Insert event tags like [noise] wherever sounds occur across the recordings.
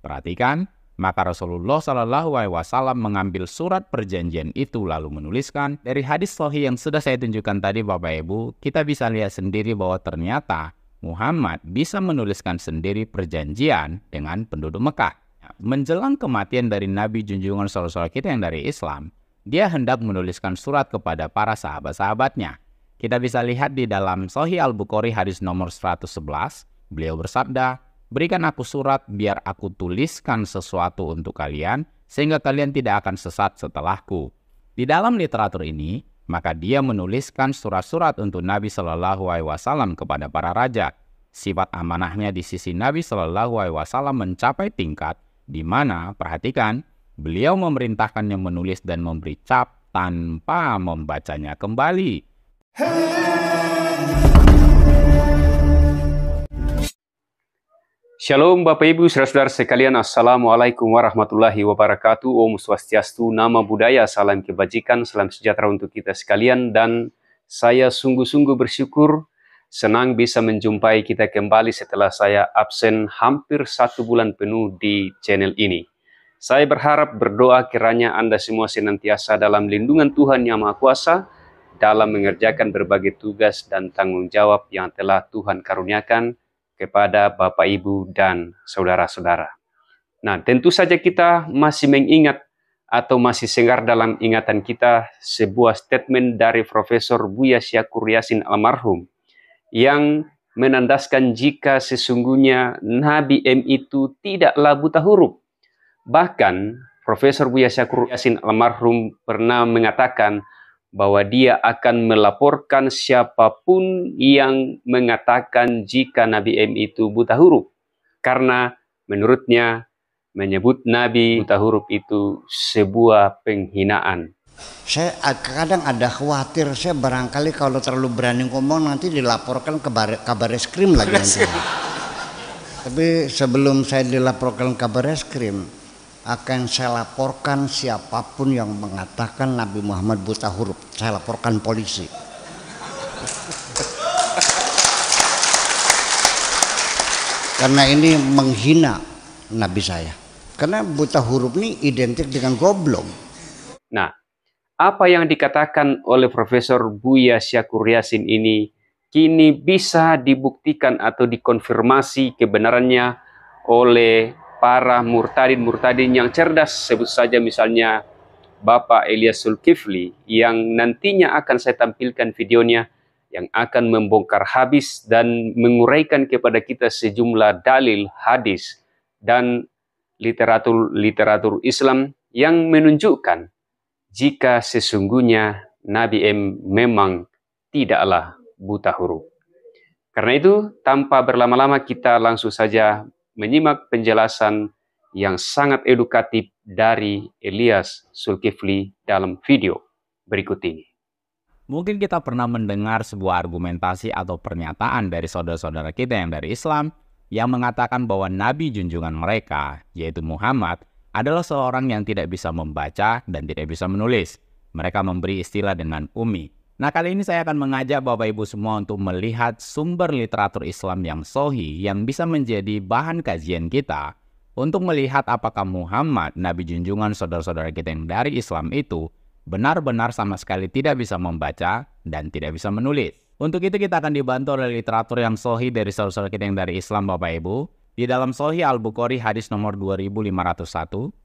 Perhatikan, maka Rasulullah Shallallahu Alaihi Wasallam mengambil surat perjanjian itu lalu menuliskan dari hadis Sahih yang sudah saya tunjukkan tadi Bapak Ibu, kita bisa lihat sendiri bahwa ternyata Muhammad bisa menuliskan sendiri perjanjian dengan penduduk Mekah. Menjelang kematian dari Nabi junjungan saudara kita yang dari Islam, dia hendak menuliskan surat kepada para sahabat-sahabatnya. Kita bisa lihat di dalam Sahih Al-Bukhari hadis nomor 111, beliau bersabda, Berikan aku surat biar aku tuliskan sesuatu untuk kalian sehingga kalian tidak akan sesat setelahku. Di dalam literatur ini, maka dia menuliskan surat-surat untuk Nabi Shallallahu Alaihi Wasallam kepada para raja. Sifat amanahnya di sisi Nabi Shallallahu Alaihi Wasallam mencapai tingkat di mana, perhatikan, beliau memerintahkannya menulis dan memberi cap tanpa membacanya kembali. Hey! Shalom Bapak Ibu, saudara-saudara sekalian, Assalamualaikum warahmatullahi wabarakatuh, Om Swastiastu, Nama Budaya, Salam Kebajikan, Salam Sejahtera untuk kita sekalian, dan saya sungguh-sungguh bersyukur, senang bisa menjumpai kita kembali setelah saya absen hampir satu bulan penuh di channel ini. Saya berharap berdoa kiranya Anda semua senantiasa dalam lindungan Tuhan Yang Maha Kuasa, dalam mengerjakan berbagai tugas dan tanggung jawab yang telah Tuhan karuniakan, kepada Bapak Ibu dan saudara-saudara. Nah, tentu saja kita masih mengingat atau masih sengar dalam ingatan kita sebuah statement dari Profesor Buya Syakur Yasin almarhum yang menandaskan jika sesungguhnya Nabi M itu tidaklah buta huruf. Bahkan Profesor Buya Syakur Yasin almarhum pernah mengatakan bahwa dia akan melaporkan siapapun yang mengatakan jika Nabi M itu buta huruf. Karena menurutnya menyebut Nabi buta huruf itu sebuah penghinaan. Saya kadang ada khawatir saya barangkali kalau terlalu berani ngomong nanti dilaporkan ke kabar eskrim lagi nanti. [laughs] Tapi sebelum saya dilaporkan kabar eskrim, akan saya laporkan siapapun yang mengatakan Nabi Muhammad buta huruf. Saya laporkan polisi. Karena ini menghina Nabi saya. Karena buta huruf ini identik dengan goblok. Nah, apa yang dikatakan oleh Profesor Buya Syakur Yasin ini kini bisa dibuktikan atau dikonfirmasi kebenarannya oleh para murtadin-murtadin yang cerdas, sebut saja misalnya Bapak Elias Sulkifli yang nantinya akan saya tampilkan videonya yang akan membongkar habis dan menguraikan kepada kita sejumlah dalil hadis dan literatur-literatur Islam yang menunjukkan jika sesungguhnya Nabi M memang tidaklah buta huruf. Karena itu, tanpa berlama-lama kita langsung saja menyimak penjelasan yang sangat edukatif dari Elias Sulkifli dalam video berikut ini. Mungkin kita pernah mendengar sebuah argumentasi atau pernyataan dari saudara-saudara kita yang dari Islam yang mengatakan bahwa nabi junjungan mereka, yaitu Muhammad, adalah seorang yang tidak bisa membaca dan tidak bisa menulis. Mereka memberi istilah dengan umi, Nah kali ini saya akan mengajak Bapak Ibu semua untuk melihat sumber literatur Islam yang sohi yang bisa menjadi bahan kajian kita untuk melihat apakah Muhammad, Nabi Junjungan saudara-saudara kita yang dari Islam itu benar-benar sama sekali tidak bisa membaca dan tidak bisa menulis. Untuk itu kita akan dibantu oleh literatur yang sohi dari saudara-saudara kita yang dari Islam Bapak Ibu. Di dalam Sohi Al-Bukhari hadis nomor 2501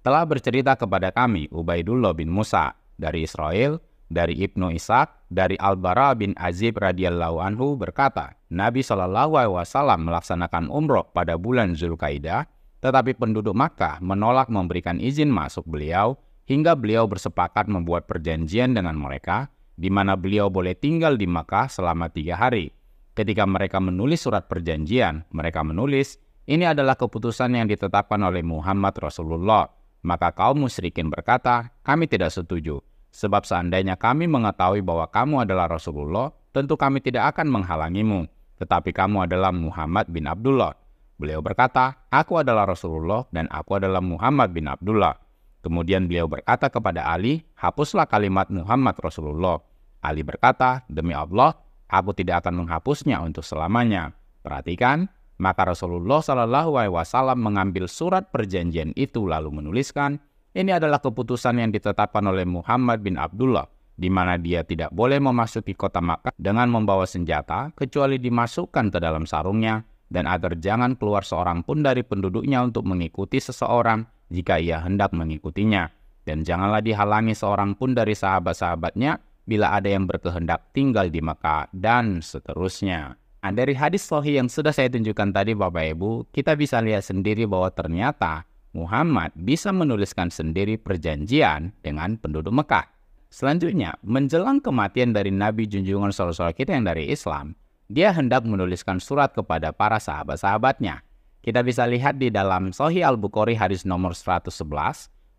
telah bercerita kepada kami Ubaidullah bin Musa dari Israel dari Ibnu Ishaq dari Al-Bara bin Azib radhiyallahu anhu berkata, Nabi Shallallahu alaihi wasallam melaksanakan umroh pada bulan Zulkaidah, tetapi penduduk Makkah menolak memberikan izin masuk beliau hingga beliau bersepakat membuat perjanjian dengan mereka di mana beliau boleh tinggal di Makkah selama tiga hari. Ketika mereka menulis surat perjanjian, mereka menulis, ini adalah keputusan yang ditetapkan oleh Muhammad Rasulullah. Maka kaum musyrikin berkata, kami tidak setuju Sebab seandainya kami mengetahui bahwa kamu adalah Rasulullah, tentu kami tidak akan menghalangimu. Tetapi kamu adalah Muhammad bin Abdullah. Beliau berkata, Aku adalah Rasulullah dan aku adalah Muhammad bin Abdullah. Kemudian beliau berkata kepada Ali, Hapuslah kalimat Muhammad Rasulullah. Ali berkata, Demi Allah, aku tidak akan menghapusnya untuk selamanya. Perhatikan, maka Rasulullah saw mengambil surat perjanjian itu lalu menuliskan, ini adalah keputusan yang ditetapkan oleh Muhammad bin Abdullah, di mana dia tidak boleh memasuki kota Makkah dengan membawa senjata kecuali dimasukkan ke dalam sarungnya, dan agar jangan keluar seorang pun dari penduduknya untuk mengikuti seseorang jika ia hendak mengikutinya. Dan janganlah dihalangi seorang pun dari sahabat-sahabatnya bila ada yang berkehendak tinggal di Mekah dan seterusnya. Nah, dari hadis Sahih yang sudah saya tunjukkan tadi Bapak Ibu, kita bisa lihat sendiri bahwa ternyata Muhammad bisa menuliskan sendiri perjanjian dengan penduduk Mekah. Selanjutnya, menjelang kematian dari Nabi Junjungan Rasulullah kita yang dari Islam, dia hendak menuliskan surat kepada para sahabat-sahabatnya. Kita bisa lihat di dalam Sohi Al-Bukhari hadis nomor 111,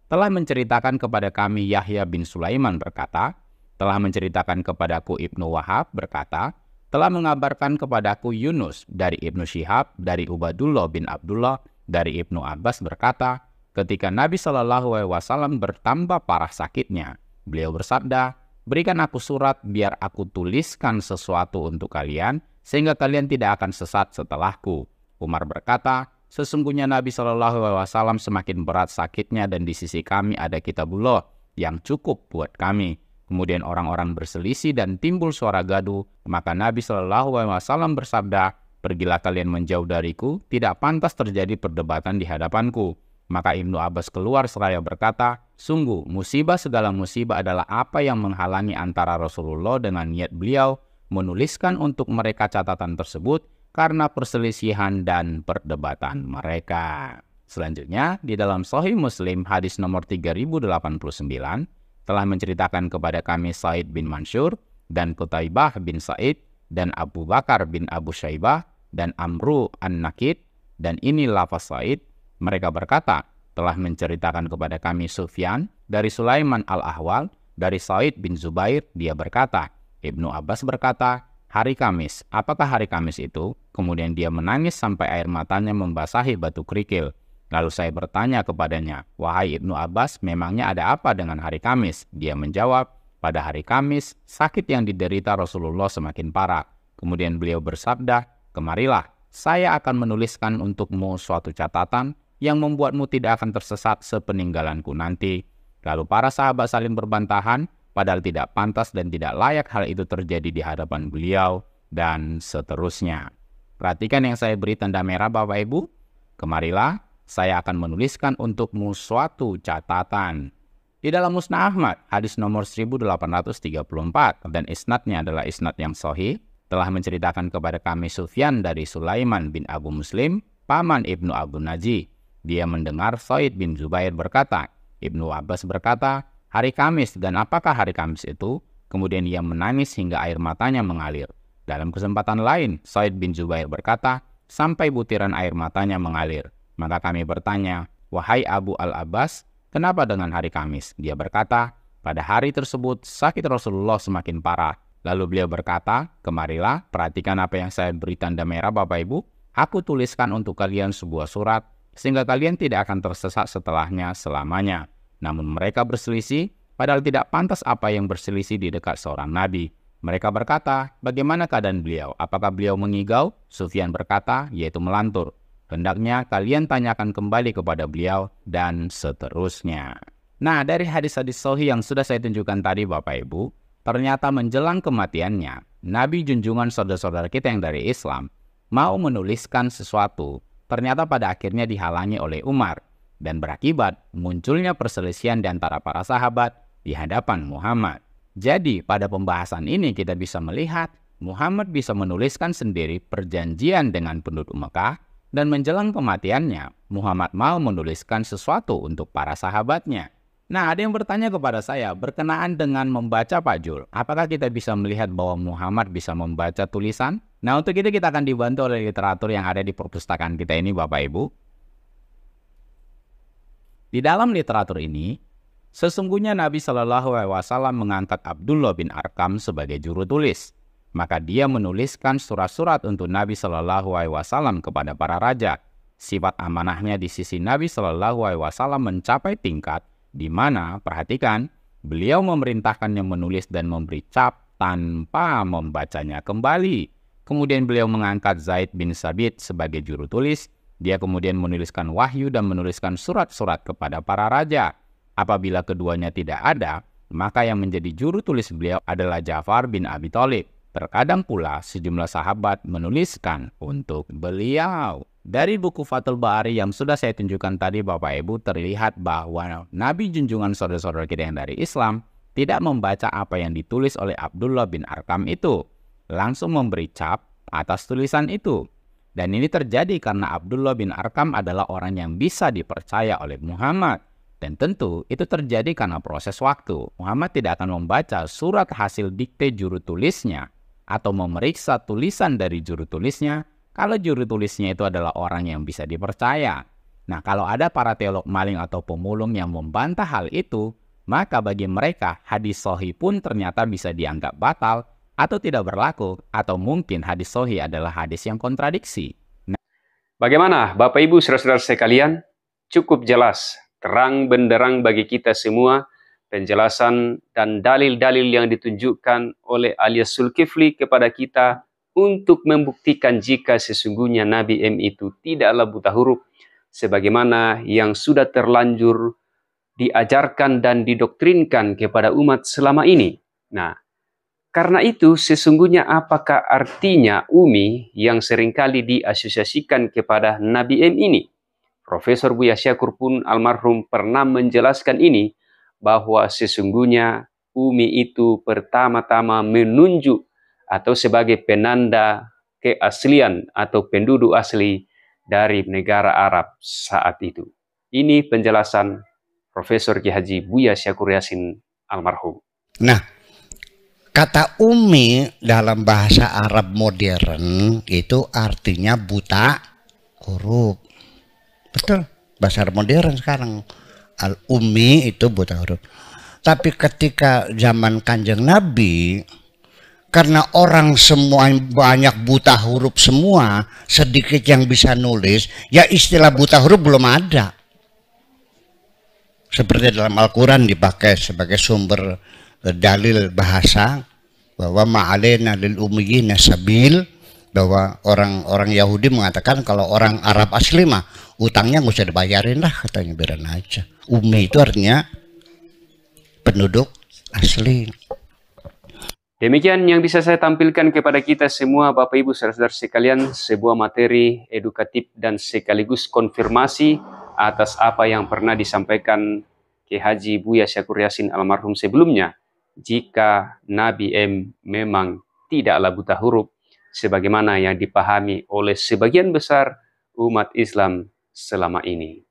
telah menceritakan kepada kami Yahya bin Sulaiman berkata, telah menceritakan kepadaku Ibnu Wahab berkata, telah mengabarkan kepadaku Yunus dari Ibnu Syihab, dari Ubadullah bin Abdullah, dari Ibnu Abbas berkata, ketika Nabi Shallallahu Alaihi Wasallam bertambah parah sakitnya, beliau bersabda, berikan aku surat biar aku tuliskan sesuatu untuk kalian sehingga kalian tidak akan sesat setelahku. Umar berkata, sesungguhnya Nabi Shallallahu Alaihi Wasallam semakin berat sakitnya dan di sisi kami ada kitabullah yang cukup buat kami. Kemudian orang-orang berselisih dan timbul suara gaduh, maka Nabi Shallallahu Alaihi Wasallam bersabda, Pergilah kalian menjauh dariku, tidak pantas terjadi perdebatan di hadapanku. Maka Ibnu Abbas keluar seraya berkata, Sungguh, musibah segala musibah adalah apa yang menghalangi antara Rasulullah dengan niat beliau menuliskan untuk mereka catatan tersebut karena perselisihan dan perdebatan mereka. Selanjutnya, di dalam Sahih Muslim hadis nomor 3089 telah menceritakan kepada kami Said bin Mansur dan Kutaibah bin Said dan Abu Bakar bin Abu Syaibah dan Amru An-Nakid dan ini lafaz Said, mereka berkata, telah menceritakan kepada kami Sufyan dari Sulaiman Al-Ahwal dari Said bin Zubair dia berkata, Ibnu Abbas berkata, hari Kamis, apakah hari Kamis itu? Kemudian dia menangis sampai air matanya membasahi batu kerikil. Lalu saya bertanya kepadanya, wahai Ibnu Abbas, memangnya ada apa dengan hari Kamis? Dia menjawab, pada hari Kamis, sakit yang diderita Rasulullah semakin parah. Kemudian beliau bersabda, Kemarilah, saya akan menuliskan untukmu suatu catatan yang membuatmu tidak akan tersesat sepeninggalanku nanti. Lalu para sahabat saling berbantahan, padahal tidak pantas dan tidak layak hal itu terjadi di hadapan beliau, dan seterusnya. Perhatikan yang saya beri tanda merah Bapak Ibu. Kemarilah, saya akan menuliskan untukmu suatu catatan. Di dalam Musnah Ahmad, hadis nomor 1834 dan isnadnya adalah isnad yang sahih telah menceritakan kepada kami Sufyan dari Sulaiman bin Abu Muslim, paman Ibnu Abu Naji. Dia mendengar Said bin Zubair berkata, Ibnu Abbas berkata, hari Kamis dan apakah hari Kamis itu? Kemudian ia menangis hingga air matanya mengalir. Dalam kesempatan lain, Said bin Zubair berkata, sampai butiran air matanya mengalir. Maka kami bertanya, wahai Abu Al-Abbas, kenapa dengan hari Kamis? Dia berkata, pada hari tersebut sakit Rasulullah semakin parah Lalu beliau berkata, Kemarilah, perhatikan apa yang saya beri tanda merah Bapak Ibu. Aku tuliskan untuk kalian sebuah surat, sehingga kalian tidak akan tersesat setelahnya selamanya. Namun mereka berselisih, padahal tidak pantas apa yang berselisih di dekat seorang nabi. Mereka berkata, bagaimana keadaan beliau? Apakah beliau mengigau? Sufyan berkata, yaitu melantur. Hendaknya kalian tanyakan kembali kepada beliau dan seterusnya. Nah, dari hadis-hadis sohi yang sudah saya tunjukkan tadi Bapak Ibu, Ternyata menjelang kematiannya, Nabi junjungan saudara-saudara kita yang dari Islam mau menuliskan sesuatu, ternyata pada akhirnya dihalangi oleh Umar dan berakibat munculnya perselisihan di antara para sahabat di hadapan Muhammad. Jadi, pada pembahasan ini kita bisa melihat Muhammad bisa menuliskan sendiri perjanjian dengan penduduk Mekah dan menjelang kematiannya, Muhammad mau menuliskan sesuatu untuk para sahabatnya. Nah, ada yang bertanya kepada saya berkenaan dengan membaca Pak Jul, apakah kita bisa melihat bahwa Muhammad bisa membaca tulisan? Nah, untuk itu kita akan dibantu oleh literatur yang ada di perpustakaan kita ini, Bapak Ibu. Di dalam literatur ini, sesungguhnya Nabi Shallallahu Alaihi Wasallam mengangkat Abdullah bin Arkam sebagai juru tulis. Maka dia menuliskan surat-surat untuk Nabi Shallallahu Alaihi Wasallam kepada para raja. Sifat amanahnya di sisi Nabi Shallallahu Alaihi Wasallam mencapai tingkat di mana, perhatikan, beliau memerintahkannya menulis dan memberi cap tanpa membacanya kembali. Kemudian beliau mengangkat Zaid bin Sabit sebagai juru tulis. Dia kemudian menuliskan wahyu dan menuliskan surat-surat kepada para raja. Apabila keduanya tidak ada, maka yang menjadi juru tulis beliau adalah Ja'far bin Abi Thalib. Terkadang pula sejumlah sahabat menuliskan untuk beliau. Dari buku Fatul Ba'ari yang sudah saya tunjukkan tadi Bapak Ibu terlihat bahwa Nabi junjungan saudara-saudara kita yang dari Islam tidak membaca apa yang ditulis oleh Abdullah bin Arkam itu. Langsung memberi cap atas tulisan itu. Dan ini terjadi karena Abdullah bin Arkam adalah orang yang bisa dipercaya oleh Muhammad. Dan tentu itu terjadi karena proses waktu. Muhammad tidak akan membaca surat hasil dikte juru tulisnya atau memeriksa tulisan dari juru tulisnya kalau juru tulisnya itu adalah orang yang bisa dipercaya. Nah, kalau ada para teolog maling atau pemulung yang membantah hal itu, maka bagi mereka hadis sohi pun ternyata bisa dianggap batal atau tidak berlaku, atau mungkin hadis sohi adalah hadis yang kontradiksi. Nah, Bagaimana Bapak Ibu saudara-saudara sekalian? Cukup jelas, terang benderang bagi kita semua penjelasan dan dalil-dalil yang ditunjukkan oleh alias Sulkifli kepada kita untuk membuktikan jika sesungguhnya Nabi M itu tidaklah buta huruf sebagaimana yang sudah terlanjur diajarkan dan didoktrinkan kepada umat selama ini. Nah, karena itu sesungguhnya apakah artinya Umi yang seringkali diasosiasikan kepada Nabi M ini? Profesor Buya Syakur pun almarhum pernah menjelaskan ini bahwa sesungguhnya Umi itu pertama-tama menunjuk atau sebagai penanda keaslian atau penduduk asli dari negara Arab saat itu. Ini penjelasan Profesor Ki Haji Buya Syakur Yasin almarhum. Nah, kata umi dalam bahasa Arab modern itu artinya buta huruf. Betul, bahasa Arab modern sekarang al umi itu buta huruf. Tapi ketika zaman Kanjeng Nabi karena orang semua banyak buta huruf semua, sedikit yang bisa nulis, ya istilah buta huruf belum ada. Seperti dalam Al-Quran dipakai sebagai sumber eh, dalil bahasa, bahwa ma'alena lil umiyina sabil, bahwa orang-orang Yahudi mengatakan kalau orang Arab asli mah utangnya nggak usah dibayarin lah katanya biarin aja. Umi itu artinya penduduk asli. Demikian yang bisa saya tampilkan kepada kita semua Bapak Ibu saudara-saudara sekalian sebuah materi edukatif dan sekaligus konfirmasi atas apa yang pernah disampaikan ke Haji Buya Syakur Yasin almarhum sebelumnya jika Nabi M memang tidaklah buta huruf sebagaimana yang dipahami oleh sebagian besar umat Islam selama ini.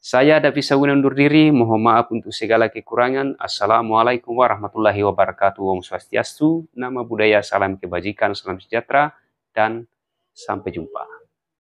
Saya Davi bisa undur diri, mohon maaf untuk segala kekurangan. Assalamualaikum warahmatullahi wabarakatuh. Om Swastiastu, nama budaya, salam kebajikan, salam sejahtera, dan sampai jumpa.